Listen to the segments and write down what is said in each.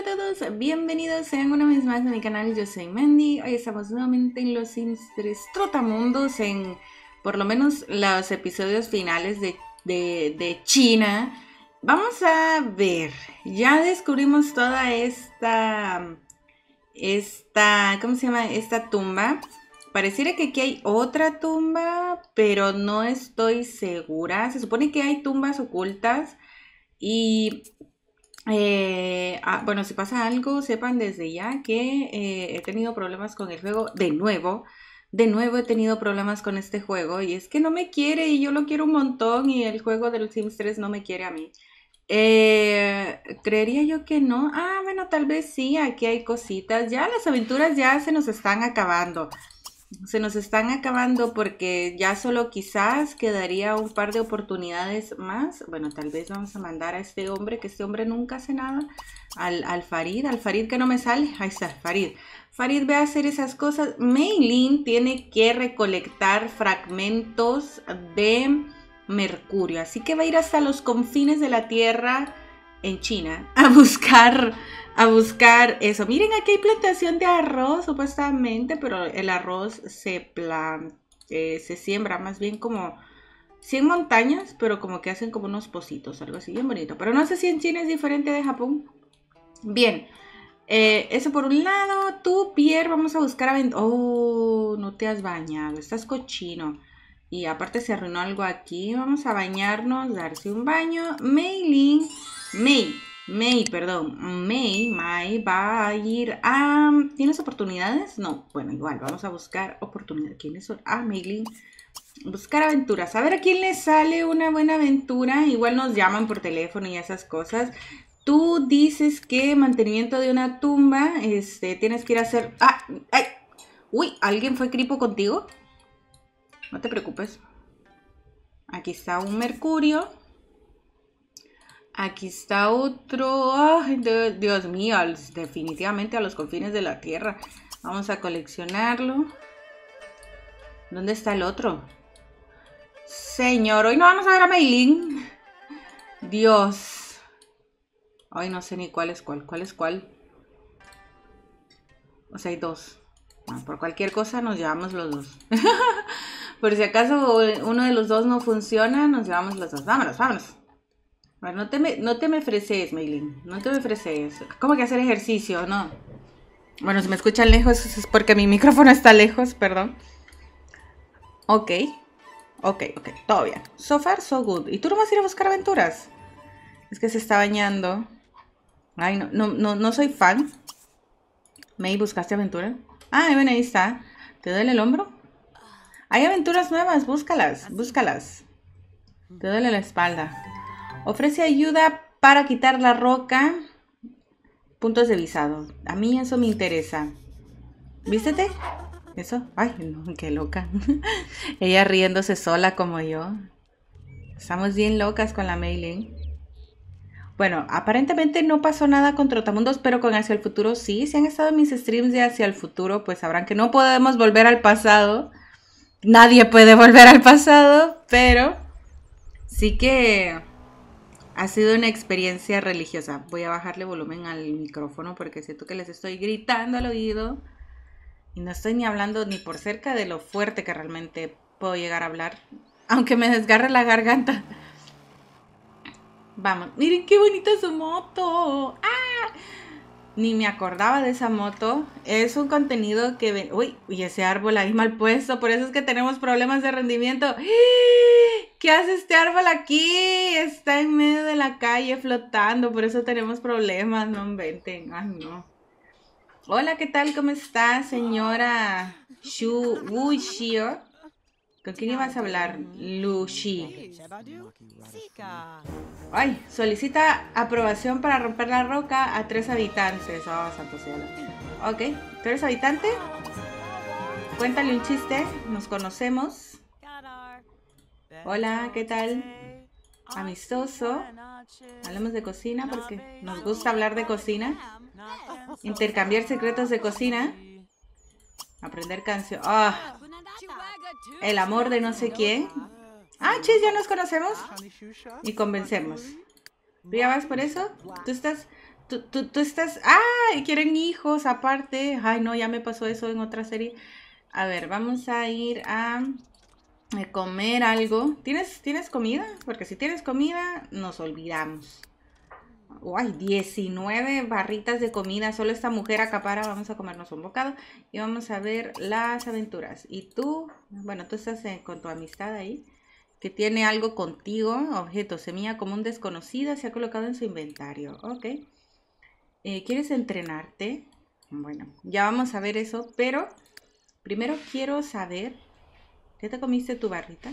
a todos, bienvenidos sean una vez más a mi canal, yo soy Mandy. Hoy estamos nuevamente en Los Sims 3 Trotamundos, en por lo menos los episodios finales de, de, China. Vamos a ver, ya descubrimos toda esta, esta, ¿cómo se llama? Esta tumba. Pareciera que aquí hay otra tumba, pero no estoy segura. Se supone que hay tumbas ocultas. Y eh, ah, bueno, si pasa algo, sepan desde ya que eh, he tenido problemas con el juego de nuevo. De nuevo he tenido problemas con este juego y es que no me quiere y yo lo quiero un montón y el juego del Sims 3 no me quiere a mí. Eh, creería yo que no. Ah, bueno, tal vez sí, aquí hay cositas. Ya las aventuras ya se nos están acabando se nos están acabando porque ya solo quizás quedaría un par de oportunidades más. Bueno, tal vez vamos a mandar a este hombre, que este hombre nunca hace nada, al, Farid, al Farid que no me sale. Ahí está, Farid. Farid ve a hacer esas cosas. Meilin tiene que recolectar fragmentos de mercurio, así que va a ir hasta los confines de la Tierra en China a buscar a buscar eso. Miren, aquí hay plantación de arroz, supuestamente, pero el arroz se eh, se siembra más bien como 100 montañas, pero como que hacen como unos pocitos, algo así bien bonito. Pero no sé si en China es diferente de Japón. Bien, eh, eso por un lado. Tú, Pierre, vamos a buscar a... Oh, no te has bañado, estás cochino. Y aparte se arruinó algo aquí. Vamos a bañarnos, darse un baño. Ling. Mei. May, perdón, May, May va a ir a... ¿Tienes oportunidades? No, bueno, igual, vamos a buscar oportunidades. ¿Quiénes son? Ah, Maylin. Buscar aventuras. A ver a quién le sale una buena aventura. Igual nos llaman por teléfono y esas cosas. Tú dices que mantenimiento de una tumba, este, tienes que ir a hacer... ¡Ah! ¡Ay! ¡Uy! ¿Alguien fue cripo contigo? No te preocupes. Aquí está un mercurio. Aquí está otro. Ay, Dios mío, definitivamente a los confines de la tierra. Vamos a coleccionarlo. ¿Dónde está el otro? Señor, hoy no vamos a ver a Maylin. Dios. Hoy no sé ni cuál es cuál. ¿Cuál es cuál? O sea, hay dos. Ah, por cualquier cosa nos llevamos los dos. por si acaso uno de los dos no funciona, nos llevamos los dos. Vámonos, vámonos. Bueno, no te me, no te Maylin. No te me ofreces. ¿Cómo que hacer ejercicio, no? Bueno, si me escuchan lejos es porque mi micrófono está lejos, perdón. Ok. Ok, ok, todo bien. So far, so good. ¿Y tú no vas a ir a buscar aventuras? Es que se está bañando. Ay, no, no, no, soy fan. May, ¿buscaste aventura? Ah, bueno, ahí está. ¿Te duele el hombro? Hay aventuras nuevas, búscalas, ah, búscalas. Te duele la espalda. Ofrece ayuda para quitar la roca. Puntos de visado. A mí eso me interesa. ¿Vístete? Eso. Ay, qué loca. Ella riéndose sola como yo. Estamos bien locas con la mailing. Bueno, aparentemente no pasó nada con Trotamundos, pero con Hacia el Futuro sí. Si han estado en mis streams de Hacia el Futuro, pues sabrán que no podemos volver al pasado. Nadie puede volver al pasado, pero sí que ha sido una experiencia religiosa. Voy a bajarle volumen al micrófono porque siento que les estoy gritando al oído. Y no estoy ni hablando ni por cerca de lo fuerte que realmente puedo llegar a hablar. Aunque me desgarre la garganta. Vamos. Miren qué bonita su moto. ¡Ah! ni me acordaba de esa moto. Es un contenido que... Uy, y ese árbol ahí mal puesto, por eso es que tenemos problemas de rendimiento. ¡Ah! ¿Qué hace este árbol aquí? Está en medio de la calle flotando, por eso tenemos problemas, no inventen. Ay, no. Hola, ¿qué tal? ¿Cómo está, señora Shu Wushio? ¿Con quién ibas a hablar, Lushi? Ay, solicita aprobación para romper la roca a tres habitantes. Oh, santo cielo. Ok, tres eres habitante? Cuéntale un chiste, nos conocemos. Hola, ¿qué tal? Amistoso. Hablemos de cocina porque nos gusta hablar de cocina. Intercambiar secretos de cocina. Aprender canción. Ah, el amor de no sé quién. Ah, chis, ya nos conocemos. Y convencemos. ya vas por eso? ¿Tú estás...? Tú, estás... ¡Ah! quieren hijos aparte. Ay, no, ya me pasó eso en otra serie. A ver, vamos a ir a comer algo. ¿Tienes, ¿Tienes comida? Porque si tienes comida, nos olvidamos. Uy, 19 barritas de comida. Solo esta mujer acapara. Vamos a comernos un bocado y vamos a ver las aventuras. Y tú, bueno, tú estás eh, con tu amistad ahí, que tiene algo contigo, objeto, semilla un desconocida, se ha colocado en su inventario. Ok. Eh, ¿Quieres entrenarte? Bueno, ya vamos a ver eso, pero primero quiero saber, ¿qué te comiste tu barrita?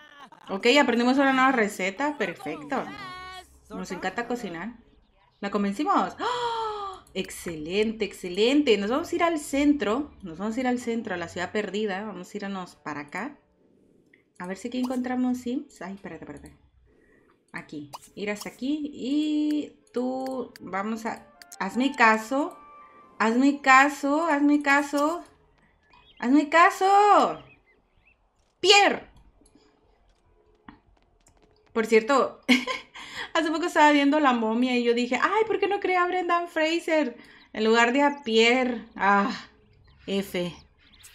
Ok, aprendimos una nueva receta. Perfecto. Nos encanta cocinar. ¿La convencimos? ¡Ah! Excelente, excelente. Nos vamos a ir al centro. Nos vamos a ir al centro, a la ciudad perdida. Vamos a irnos para acá. A ver si aquí encontramos Sims. Ay, espérate, espérate. Aquí. Ir hasta aquí. Y tú vamos a... Hazme caso. Hazme caso. Hazme caso. Hazme caso. Pierre. Por cierto, hace poco estaba viendo La momia y yo dije, ay, ¿por qué no crea a Brendan Fraser en lugar de a Pierre? Ah, F.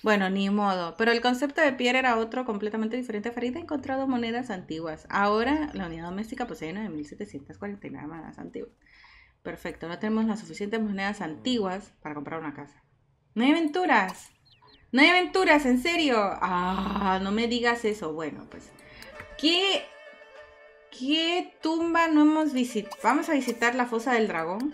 Bueno, ni modo. Pero el concepto de Pierre era otro completamente diferente. Farida ha encontrado monedas antiguas. Ahora la unidad doméstica posee 1749 monedas antiguas. Perfecto, no tenemos las suficientes monedas antiguas para comprar una casa. No hay aventuras. No hay aventuras, en serio. Ah, no me digas eso. Bueno, pues. ¿Qué ¿Qué tumba no hemos visitado? Vamos a visitar la fosa del dragón.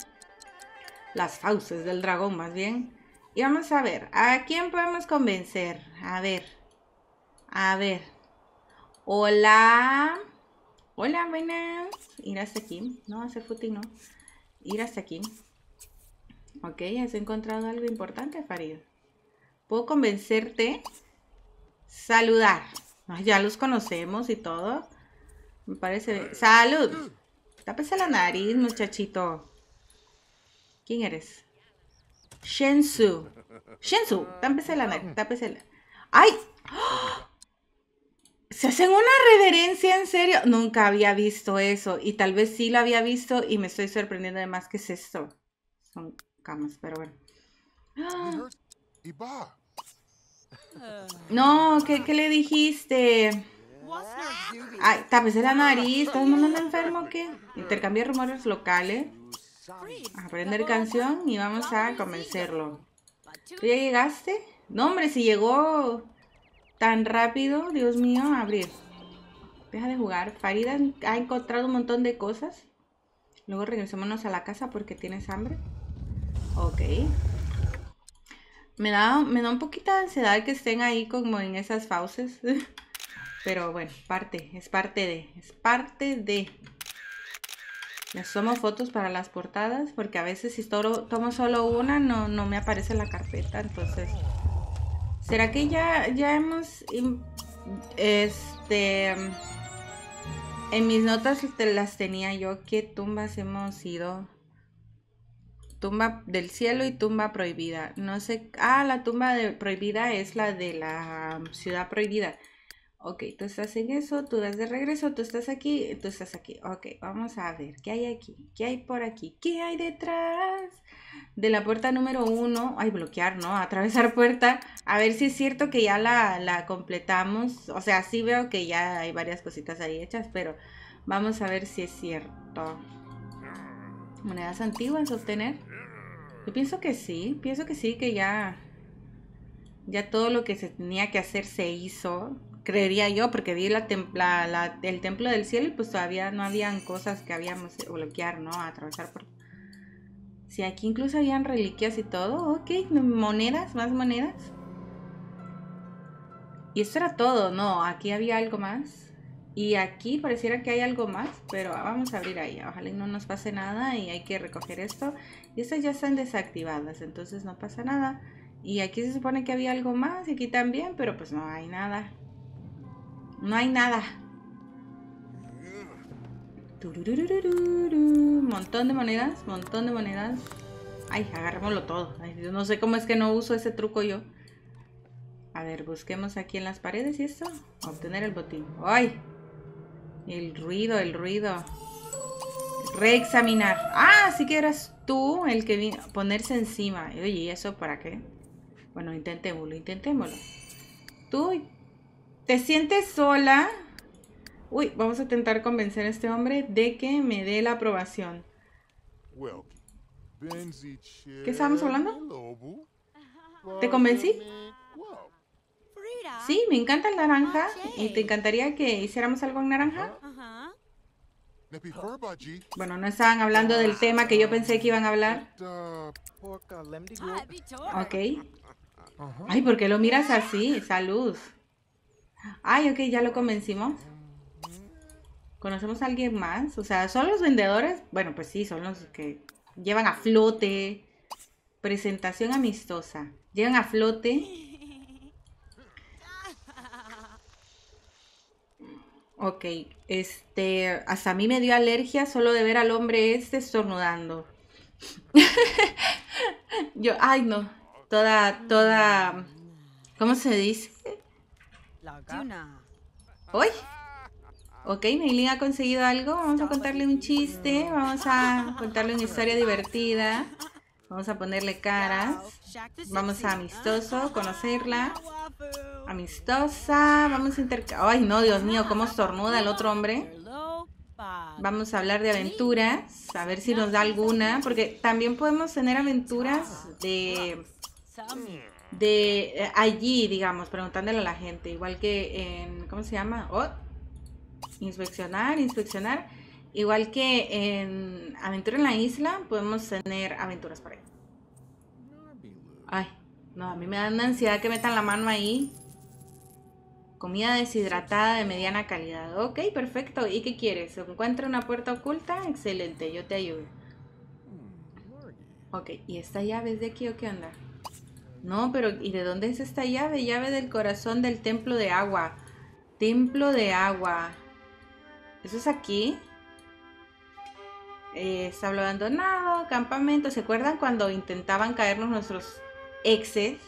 Las fauces del dragón, más bien. Y vamos a ver, ¿a quién podemos convencer? A ver. A ver. Hola. Hola, buenas. Ir hasta aquí. No, hacer footing no. Ir hasta aquí. Ok, ¿has encontrado algo importante, Farid? ¿Puedo convencerte? Saludar. Ah, ya los conocemos y todo. Me parece ¡Salud! Tápese la nariz, muchachito. ¿Quién eres? Shensu. Shensu, tápese la nariz, ¡Ay! Se hacen una reverencia, en serio. Nunca había visto eso. Y tal vez sí lo había visto y me estoy sorprendiendo además. más. ¿Qué es esto? Son camas, pero bueno. No, ¿qué, ¿qué le dijiste? Ay, la nariz, ¿estás mandando enfermo o qué? Intercambiar rumores locales. Aprender canción y vamos a convencerlo. ¿Tú ya llegaste? No, hombre, si llegó tan rápido, Dios mío, abrir. Deja de jugar. Farida ha encontrado un montón de cosas. Luego regresémonos a la casa porque tienes hambre. Ok. Me da, me da un poquito de ansiedad que estén ahí como en esas fauces. Pero bueno, parte, es parte de, es parte de. Les tomo fotos para las portadas porque a veces si tomo solo una no, me aparece la carpeta, entonces... ¿Será que ya, ya hemos... Este... En mis notas las tenía yo, ¿qué tumbas hemos ido? Tumba del cielo y tumba prohibida. No sé... Ah, la tumba prohibida es la de la ciudad prohibida. Ok, tú estás en eso, tú das de regreso, tú estás aquí, tú estás aquí. Ok, vamos a ver, ¿qué hay aquí? ¿Qué hay por aquí? ¿Qué hay detrás? De la puerta número uno, ay, bloquear, ¿no? Atravesar puerta. A ver si es cierto que ya la, completamos. O sea, sí veo que ya hay varias cositas ahí hechas, pero vamos a ver si es cierto. Monedas antiguas obtener. Yo pienso que sí, pienso que sí, que ya... Ya todo lo que se tenía que hacer se hizo creería yo, porque vi la, el templo del cielo y pues todavía no habían cosas que habíamos bloquear, ¿no? A atravesar por... Si aquí incluso habían reliquias y todo, ok, monedas, más monedas. Y esto era todo, no, aquí había algo más. Y aquí pareciera que hay algo más, pero vamos a abrir ahí. Ojalá y no nos pase nada y hay que recoger esto. Y estas ya están desactivadas, entonces no pasa nada. Y aquí se supone que había algo más y aquí también, pero pues no hay nada. No hay nada. Montón de monedas, montón de monedas. Ay, agarrémoslo todo. no sé cómo es que no uso ese truco yo. A ver, busquemos aquí en las paredes y esto. Obtener el botín. ¡Ay! El ruido, el ruido. Reexaminar. Ah, así que eras tú el que vino. Ponerse encima. Oye, ¿y eso para qué? Bueno, intentémoslo, intentémoslo. Tú ¿Te sientes sola? Uy, vamos a intentar convencer a este hombre de que me dé la aprobación. ¿Qué estábamos hablando? ¿Te convencí? Sí, me encanta el naranja. Ah, ¿Y te encantaría que hiciéramos algo en naranja? Bueno, no estaban hablando del tema que yo pensé que iban a hablar. Ah, ok. Ay, ¿por qué lo miras así? salud. Ay, ok, ya lo convencimos. ¿Conocemos a alguien más? O sea, ¿son los vendedores? Bueno, pues sí, son los que llevan a flote. Presentación amistosa. Llevan a flote. Ok, este, hasta a mí me dio alergia solo de ver al hombre este estornudando. Yo, ay no, toda, toda, ¿cómo se dice? ¡Uy! Ok, Neilin ha conseguido algo. Vamos a contarle un chiste. Vamos a contarle una historia divertida. Vamos a ponerle caras. Vamos a amistoso, conocerla. Amistosa. Vamos a intercambiar. Ay, no, Dios mío, cómo estornuda el otro hombre. Vamos a hablar de aventuras. A ver si nos da alguna. Porque también podemos tener aventuras de de eh, allí, digamos, preguntándole a la gente, igual que en, ¿cómo se llama? Oh, inspeccionar, inspeccionar. Igual que en Aventura en la Isla, podemos tener aventuras para ahí Ay, no, a mí me da una ansiedad que metan la mano ahí. Comida deshidratada de mediana calidad. Ok, perfecto. ¿Y qué quieres? ¿Encuentra una puerta oculta? Excelente, yo te ayudo. Ok, ¿y esta llave es de aquí o qué onda? No, pero ¿y de dónde es esta llave? Llave del corazón del templo de agua. Templo de agua. ¿Eso es aquí? Eh, establo abandonado, campamento. ¿Se acuerdan cuando intentaban caernos nuestros exes?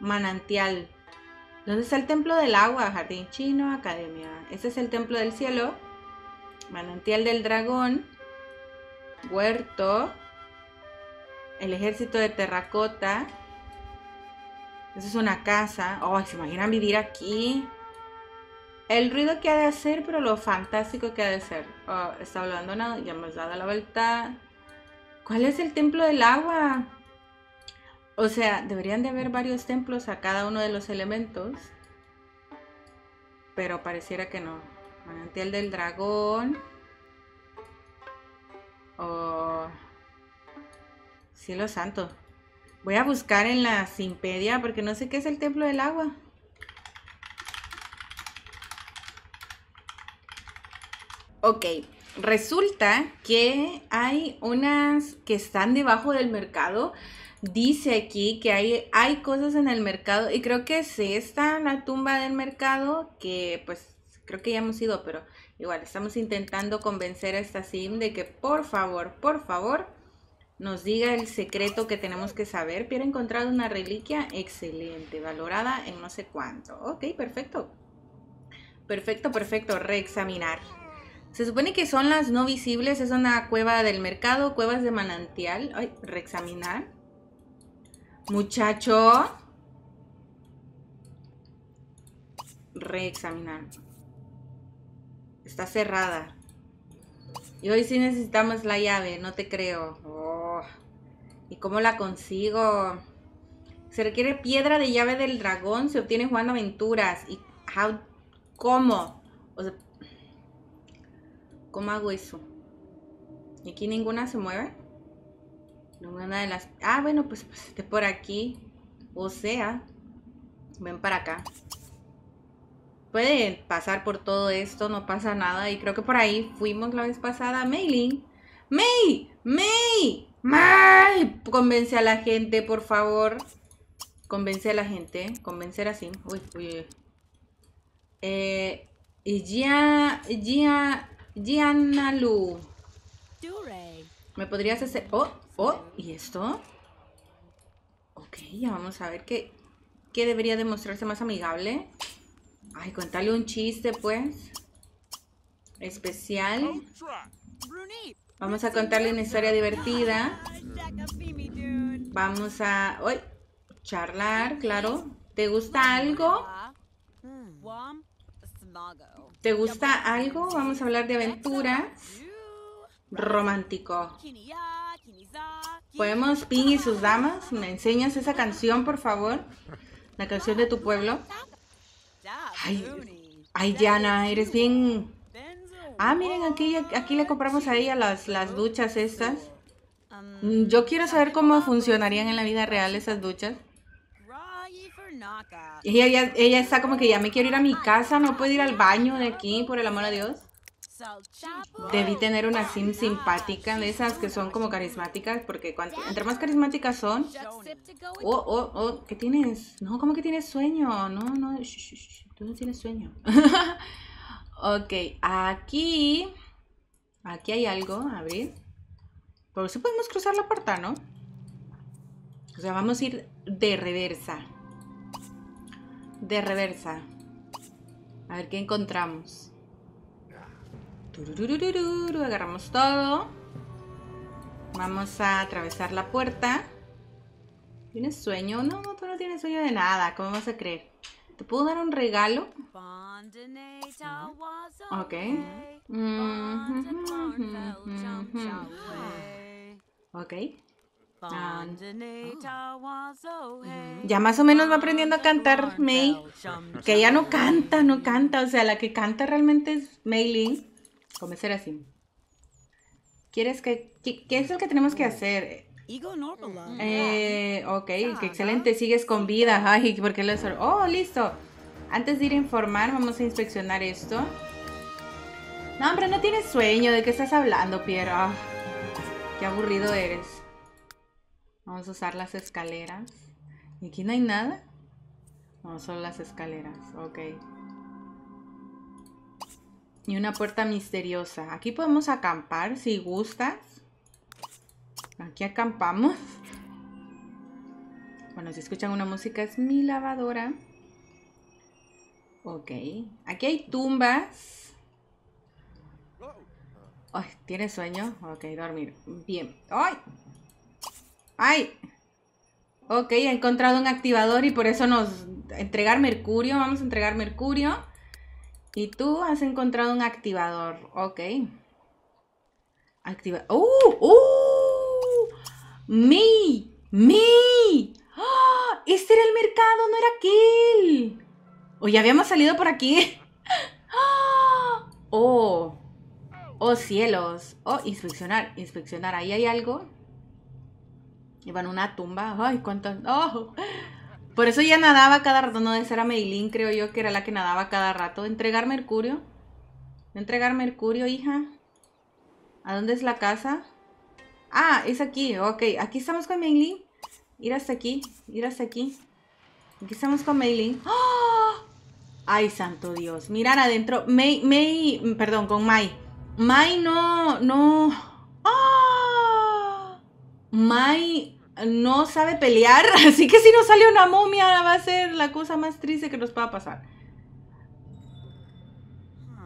Manantial. ¿Dónde está el templo del agua? Jardín chino, academia. Ese es el templo del cielo. Manantial del dragón. Huerto. El ejército de terracota. Esa es una casa. Ay, oh, se imaginan vivir aquí. El ruido que ha de hacer, pero lo fantástico que ha de ser. Oh, está abandonado, ya hemos dado la vuelta. ¿Cuál es el templo del agua? O sea, deberían de haber varios templos a cada uno de los elementos. Pero pareciera que no. Manantial del dragón. Oh, cielo santo. Voy a buscar en la Simpedia porque no sé qué es el templo del agua. Ok, resulta que hay unas que están debajo del mercado. Dice aquí que hay, hay cosas en el mercado y creo que está en la tumba del mercado que pues creo que ya hemos ido, pero igual estamos intentando convencer a esta sim de que por favor, por favor, nos diga el secreto que tenemos que saber. Pero encontrado una reliquia excelente, valorada en no sé cuánto. Ok, perfecto. Perfecto, perfecto, reexaminar. Se supone que son las no visibles, es una cueva del mercado, cuevas de manantial. Ay, reexaminar. Muchacho. Reexaminar. Está cerrada. Y hoy sí necesitamos la llave, no te creo. Oh. ¿Y cómo la consigo? Se requiere piedra de llave del dragón, se obtiene jugando aventuras. ¿Y how, cómo? O ¿cómo hago eso? ¿Y aquí ninguna se mueve? Ninguna de las... Ah, bueno, pues, pues esté por aquí. O sea, ven para acá. Pueden pasar por todo esto, no pasa nada. Y creo que por ahí fuimos la vez pasada. Mailing. May, May. ¡Mal! Convence a la gente, por favor. Convence a la gente. Convencer así. Uy, uy, uy. Eh, ya, ya, Giannalu. ¿Me podrías hacer...? Oh, oh, ¿y esto? Ok, ya vamos a ver qué, qué debería demostrarse más amigable. Ay, contarle un chiste, pues. Especial. Vamos a contarle una historia divertida. Vamos a charlar, claro. ¿Te gusta algo? ¿Te gusta algo? Vamos a hablar de aventuras. Romántico. ¿Podemos ping y sus damas? ¿Me enseñas esa canción, por favor? La canción de tu pueblo. Ay, ay, Yana, eres bien Ah, miren, aquí, aquí le compramos a ella las, las duchas estas. Mm, yo quiero saber cómo funcionarían en la vida real esas duchas. Ella, ella, está como que ya me quiero ir a mi casa, no puedo ir al baño de aquí, por el amor a Dios. Debí tener una sim simpática de esas que son como carismáticas, porque cuanto, entre más carismáticas son... Oh, oh, oh, ¿qué tienes? No, ¿cómo que tienes sueño? No, no, shh, tú no tienes sueño. Ok, aquí, aquí hay algo, a ver... Por si podemos cruzar la puerta, ¿no? O sea, vamos a ir de reversa. De reversa. A ver qué encontramos. Agarramos todo. Vamos a atravesar la puerta. ¿Tienes sueño? No, no, tú no tienes sueño de nada. ¿Cómo vas a creer? ¿Te puedo dar un regalo? Ok. Ok. Ah. Ya más o menos va aprendiendo a cantar Mei que ella no canta, no canta, o sea, la que canta realmente es Mei Comenzar así. ¿Quieres que, qué, es lo que tenemos que hacer? Eh, ok, que excelente, sigues con vida. Ay, Porque lo Oh, listo. Antes de ir a informar, vamos a inspeccionar esto. No, hombre, no tienes sueño. ¿De qué estás hablando, Piero. qué aburrido eres. Vamos a usar las escaleras. ¿Y aquí no hay nada? No, solo las escaleras. Ok. Y una puerta misteriosa. Aquí podemos acampar, si gustas. Aquí acampamos. Bueno, si escuchan una música, es mi lavadora. Ok. Aquí hay tumbas. Ay, ¿tiene sueño? Ok, dormir. Bien. ¡Ay! ¡Ay! Ok, he encontrado un activador y por eso nos... Entregar mercurio. Vamos a entregar mercurio. Y tú has encontrado un activador. Ok. Activa... ¡Uh! ¡Uh! ¡Mi! ¡Mi! ¡Este era el mercado! ¡No era aquel! O ya habíamos salido por aquí. Oh. Oh, cielos. Oh, inspeccionar, inspeccionar. Ahí hay algo. Iban una tumba. Ay, cuántas. Oh. Por eso ya nadaba cada rato. No, esa era Meilín, creo yo, que era la que nadaba cada rato. Entregar mercurio. Entregar mercurio, hija. ¿A dónde es la casa? Ah, es aquí. Ok, aquí estamos con Meilin. Ir hasta aquí, ir hasta aquí. Aquí estamos con Maylin. ¡Ah! Ay, santo Dios. Mirar adentro. May, May, perdón, con Mai. May no, no. ¡Ah! Mai no sabe pelear. Así que si no sale una momia va a ser la cosa más triste que nos pueda pasar.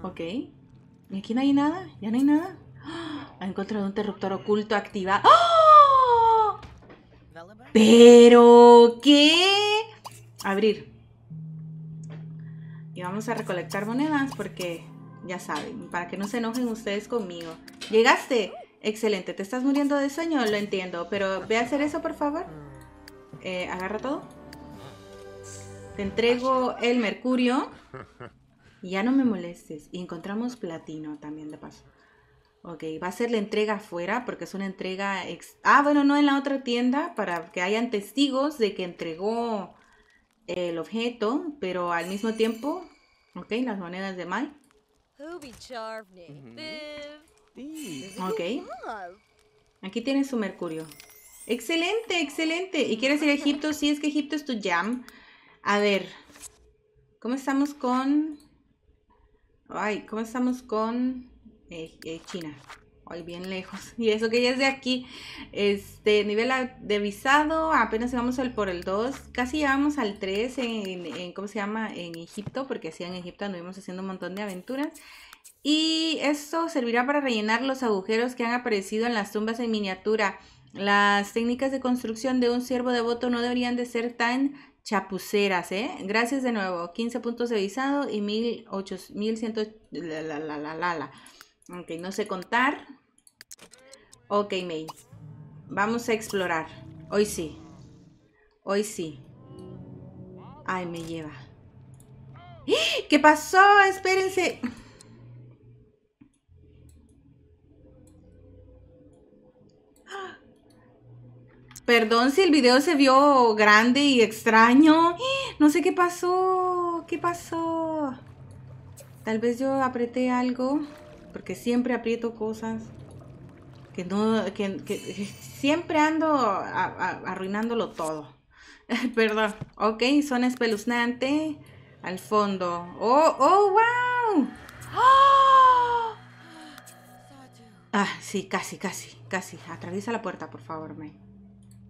Ok. ¿Y aquí no hay nada? ¿Ya no hay nada? ¡Ah! Ha encontrado un interruptor oculto activado. ¿Pero qué? abrir. Y vamos a recolectar monedas porque ya saben, para que no se enojen ustedes conmigo. Llegaste. Excelente, te estás muriendo de sueño, lo entiendo, pero ve a hacer eso, por favor. Eh, agarra todo. Te entrego el mercurio. Ya no me molestes. Y encontramos platino también, de paso. Ok, va a ser la entrega afuera, porque es una entrega... ah, bueno, no en la otra tienda, para que hayan testigos de que entregó el objeto, pero al mismo tiempo, ok, las monedas de Mai. Ok. Aquí tienes su mercurio. Excelente, excelente. ¿Y quieres ir a Egipto? Sí, es que Egipto es tu jam. A ver, ¿cómo estamos con... Ay, ¿cómo estamos con eh, eh, China? hoy bien lejos. Y eso que ya es de aquí, este nivel de visado, apenas llegamos al, por el 2, casi llegamos al 3 en, ¿cómo se llama? En Egipto, porque así en Egipto anduvimos haciendo un montón de aventuras. Y esto servirá para rellenar los agujeros que han aparecido en las tumbas en miniatura. Las técnicas de construcción de un siervo devoto no deberían de ser tan chapuceras, ¿eh? Gracias de nuevo. 15 puntos de visado y mil La, la, la, la, la, la. Aunque no sé contar. Ok, May Vamos a explorar. Hoy sí. Hoy sí. Ay, me lleva. ¿Qué pasó? Espérense. Perdón si el video se vio grande y extraño. No sé qué pasó. ¿Qué pasó? Tal vez yo apreté algo. Porque siempre aprieto cosas que siempre ando arruinándolo todo. Perdón, ok, son espeluznante al fondo. ¡Oh, oh, wow! Ah, ah sí, casi, casi, casi. Atraviesa la puerta, por favor, me.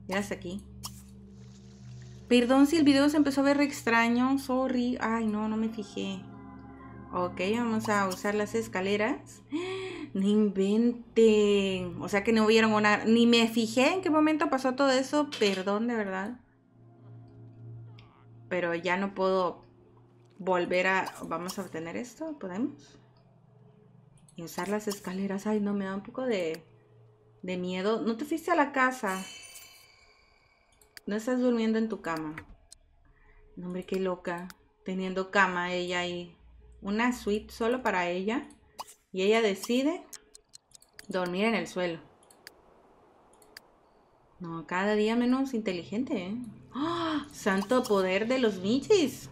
Ya está aquí. Perdón si el video se empezó a ver extraño. Sorry. Ay, no, no me fijé. Ok, vamos a usar las escaleras. ¡Ah! No inventen. O sea que no hubieron una. Ni me fijé en qué momento pasó todo eso. Perdón, de verdad. Pero ya no puedo volver a. Vamos a obtener esto. ¿Podemos? Y usar las escaleras. Ay, no, me da un poco de. De miedo. No te fuiste a la casa. No estás durmiendo en tu cama. No, hombre, qué loca. Teniendo cama ella y Una suite solo para ella y ella decide dormir en el suelo. No, cada día menos inteligente, ¿eh? ¡Ah! ¡Santo poder de los michis!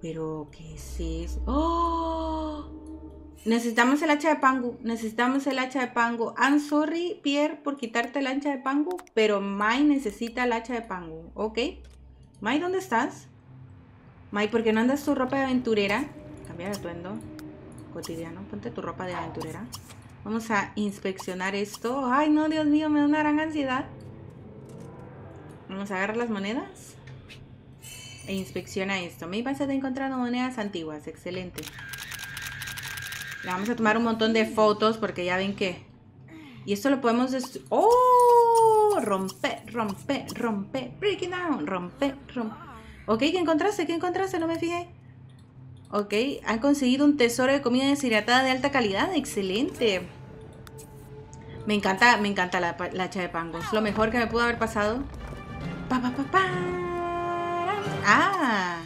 Pero, ¿qué es eso? ¡Oh! Necesitamos el hacha de pango Necesitamos el hacha de pango I'm sorry, Pierre, por quitarte el hacha de pango Pero Mai necesita el hacha de pango ¿Ok? Mai, ¿dónde estás? Mai, ¿por qué no andas tu ropa de aventurera? Cambiar de atuendo cotidiano. Ponte tu ropa de aventurera. Vamos a inspeccionar esto. Ay, no, Dios mío, me da una gran ansiedad. Vamos a agarrar las monedas. E inspecciona esto. Me iba a encontrar monedas antiguas. Excelente. Le vamos a tomar un montón de fotos porque ya ven que... Y esto lo podemos... ¡Oh! Romper, romper, romper. breaking down. Romper, romper. Ok, ¿qué encontraste? ¿Qué encontraste? No me fijé. Ok, han conseguido un tesoro de comida deshidratada de alta calidad. Excelente. Me encanta, me encanta la, hacha de pangos. Lo mejor que me pudo haber pasado. Pa, pa, pa, pa. Ah.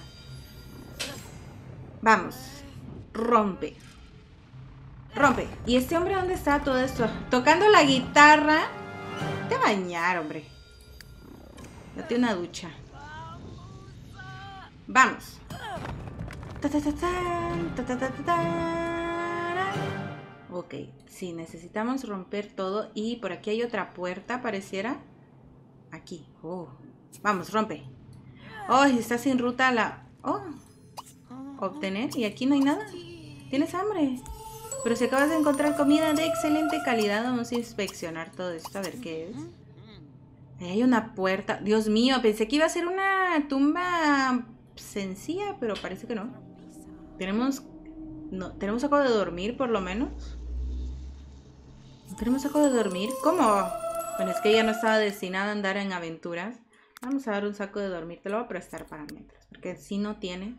Vamos. Rompe. Rompe. ¿Y este hombre dónde está todo esto? Tocando la guitarra. Te bañar, hombre. Date una ducha. Vamos. Ok, sí, necesitamos romper todo. Y por aquí hay otra puerta, pareciera. Aquí. Oh, vamos, rompe. Oh, está sin ruta la... Oh, obtener. ¿Y aquí no hay nada? ¿Tienes hambre? Pero si acabas de encontrar comida de excelente calidad, vamos a inspeccionar todo esto, a ver qué es. hay una puerta. Dios mío, pensé que iba a ser una tumba sencilla, pero parece que no. ¿Tenemos, no, ¿tenemos saco de dormir por lo menos? ¿No tenemos saco de dormir? ¿Cómo? Bueno, es que ella no estaba destinada a andar en aventuras. Vamos a dar un saco de dormir. Te lo voy a prestar para mientras. Porque si no tiene.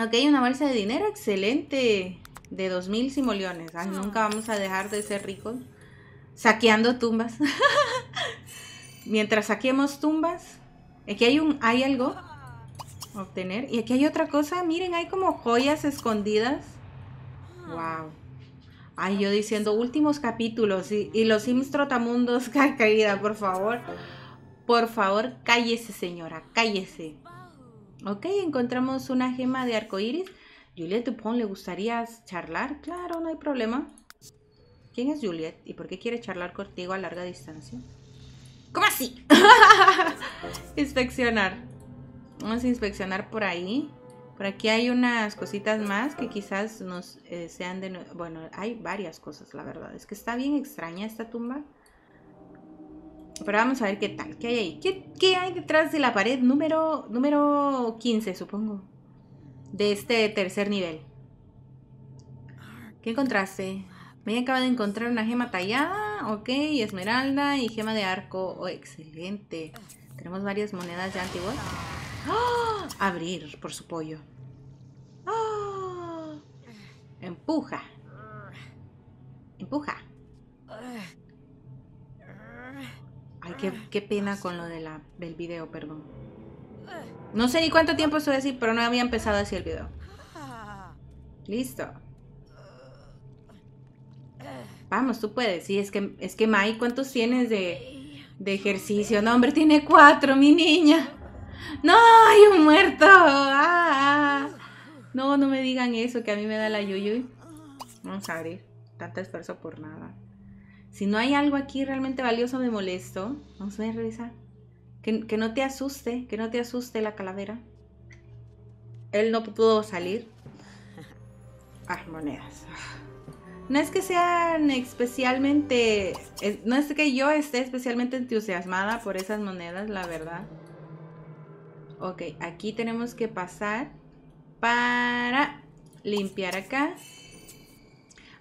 Ok, una bolsa de dinero. Excelente. De 2000 simoleones. nunca vamos a dejar de ser ricos. Saqueando tumbas. mientras saquemos tumbas. Aquí hay un... Hay algo obtener. Y aquí hay otra cosa, miren, hay como joyas escondidas. Wow. Ah. Ay, yo diciendo últimos capítulos y, los Sims Trotamundos, caída, por favor. Por favor, cállese, señora, cállese. Ok, encontramos una gema de arcoíris. Juliette Dupont, ¿le gustaría charlar? Claro, no hay problema. ¿Quién es Juliet y por qué quiere charlar contigo a larga distancia? ¿Cómo así? Inspeccionar. Vamos a inspeccionar por ahí. Por aquí hay unas cositas más que quizás nos eh, sean de... Bueno, hay varias cosas, la verdad. Es que está bien extraña esta tumba. Pero vamos a ver qué tal. ¿Qué hay ahí? ¿Qué, hay detrás de la pared número, número 15, supongo? De este tercer nivel. ¿Qué encontraste? Me acaba de encontrar una gema tallada, ok, esmeralda y gema de arco. Oh, excelente. Tenemos varias monedas de antiguas. Abrir por su pollo. Empuja. Empuja. Ay, qué, pena con lo de del video, perdón. No sé ni cuánto tiempo estoy así, pero no había empezado así el video. Listo. Vamos, tú puedes. Sí, es que, es que Mai, ¿cuántos tienes de, de ejercicio? No, hombre, tiene cuatro, mi niña. ¡No! ¡Hay un muerto! Ah. No, no me digan eso, que a mí me da la yuyuy. Vamos a abrir. Tanto esfuerzo por nada. Si no hay algo aquí realmente valioso, me molesto. Vamos a revisar. Que, que no te asuste, que no te asuste la calavera. Él no pudo salir. Ah, monedas. No es que sean especialmente... No es que yo esté especialmente entusiasmada por esas monedas, la verdad. Ok, aquí tenemos que pasar para limpiar acá.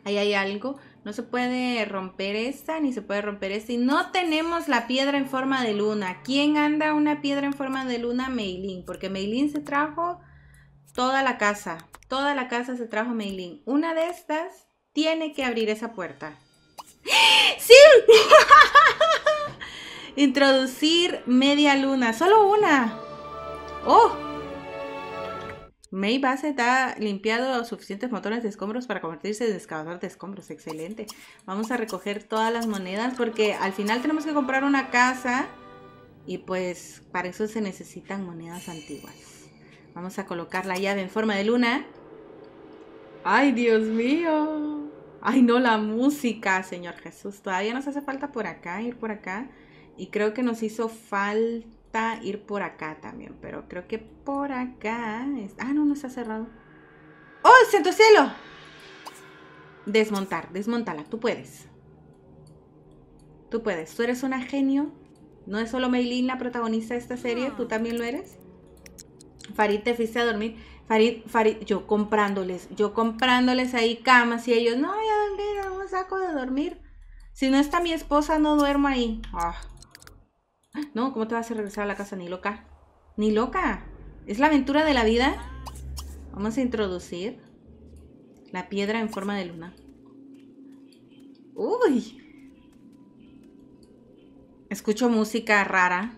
Ahí hay algo. No se puede romper esta, ni se puede romper esta. Y no tenemos la piedra en forma de luna. ¿Quién anda una piedra en forma de luna? Meilín. Porque Meilín se trajo toda la casa. Toda la casa se trajo Meilín. Una de estas tiene que abrir esa puerta. ¡Sí! Introducir media luna. Solo una. ¡Oh! May Bassett ha limpiado suficientes motores de escombros para convertirse en excavador de escombros. Excelente. Vamos a recoger todas las monedas porque al final tenemos que comprar una casa y pues para eso se necesitan monedas antiguas. Vamos a colocar la llave en forma de luna. ¡Ay, Dios mío! ¡Ay, no, la música, Señor Jesús! Todavía nos hace falta por acá, ir por acá. Y creo que nos hizo falta ir por acá también, pero creo que por acá... Ah, no, no está cerrado. ¡Oh, santo cielo! Desmontar, desmontala, tú puedes. Tú puedes, tú eres una genio. No es solo Meilin la protagonista de esta serie, tú también lo eres. Farid, te fuiste a dormir. Farid, Farid, yo comprándoles, yo comprándoles ahí camas y ellos, no voy a no me saco de dormir. Si no está mi esposa, no duermo ahí. Ah. No, ¿cómo te vas a regresar a la casa? Ni loca. Ni loca. Es la aventura de la vida. Vamos a introducir la piedra en forma de luna. Uy. Escucho música rara.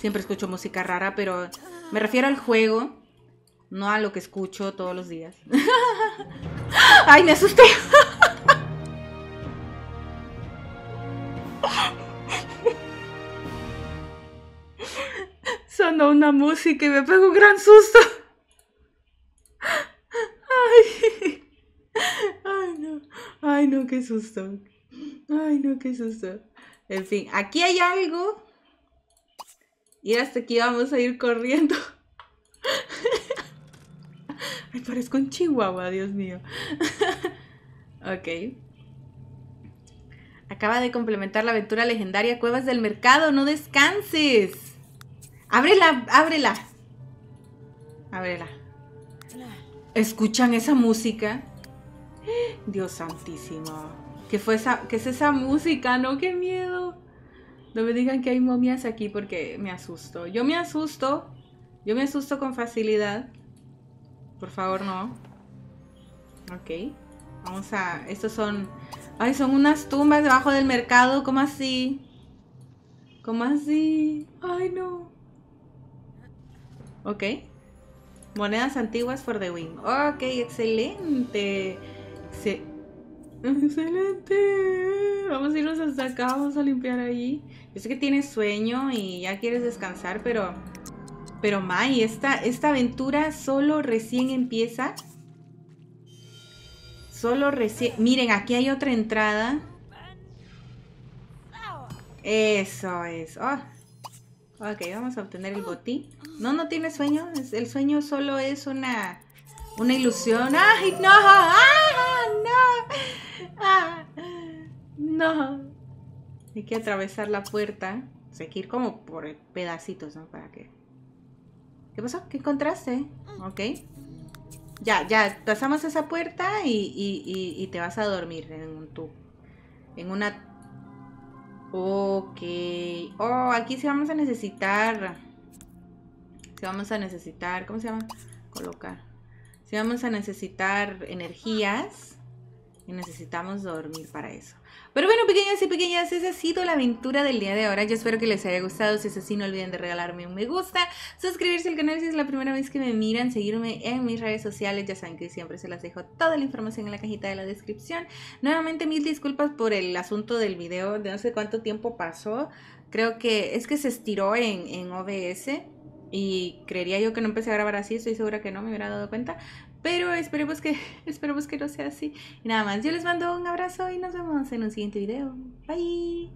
Siempre escucho música rara, pero me refiero al juego, no a lo que escucho todos los días. Ay, me asusté. una música y me pego un gran susto. Ay, ay no, ay no, qué susto. Ay no, qué susto. En fin, aquí hay algo. Y hasta aquí vamos a ir corriendo. me parezco un chihuahua, Dios mío. ok. Acaba de complementar la aventura legendaria Cuevas del Mercado, no descanses. Ábrela, ábrela. Ábrela. ¿Escuchan esa música? Dios santísimo. ¿Qué fue esa? ¿Qué es esa música? No, qué miedo. No me digan que hay momias aquí porque me asusto. Yo me asusto. Yo me asusto con facilidad. Por favor, no. Ok. Vamos a... Estos son... Ay, son unas tumbas debajo del mercado. ¿Cómo así? ¿Cómo así? Ay, no. Ok. Monedas antiguas for the win. Ok, excelente. Excelente. Vamos a irnos hasta acá, vamos a limpiar allí. Yo sé que tienes sueño y ya quieres descansar, pero... Pero Mai, esta, esta aventura solo recién empieza. Solo recién... Miren, aquí hay otra entrada. Eso es. Oh. Ok, vamos a obtener el botín. No, no tiene sueño. El sueño solo es una, una ilusión. ¡Ay, no! ¡Ah, no! ¡Ah, no! Hay que atravesar la puerta. O hay que ir como por pedacitos, ¿no? Para qué? ¿Qué pasó? ¿Qué encontraste? Ok. Ya, ya, pasamos esa puerta y, y, te vas a dormir en un tú, En una... Ok. Oh, aquí sí vamos a necesitar si vamos a necesitar, ¿cómo se llama? Colocar. Si vamos a necesitar energías y necesitamos dormir para eso. Pero bueno, pequeñas y pequeñas, esa ha sido la aventura del día de ahora. Yo espero que les haya gustado. Si es así, no olviden de regalarme un me gusta, suscribirse al canal si es la primera vez que me miran, seguirme en mis redes sociales. Ya saben que siempre se las dejo toda la información en la cajita de la descripción. Nuevamente, mil disculpas por el asunto del video. De no sé cuánto tiempo pasó. Creo que es que se estiró en, en OBS. Y creería yo que no empecé a grabar así, estoy segura que no me hubiera dado cuenta. Pero esperemos que, esperemos que no sea así. Y nada más, yo les mando un abrazo y nos vemos en un siguiente video. Bye.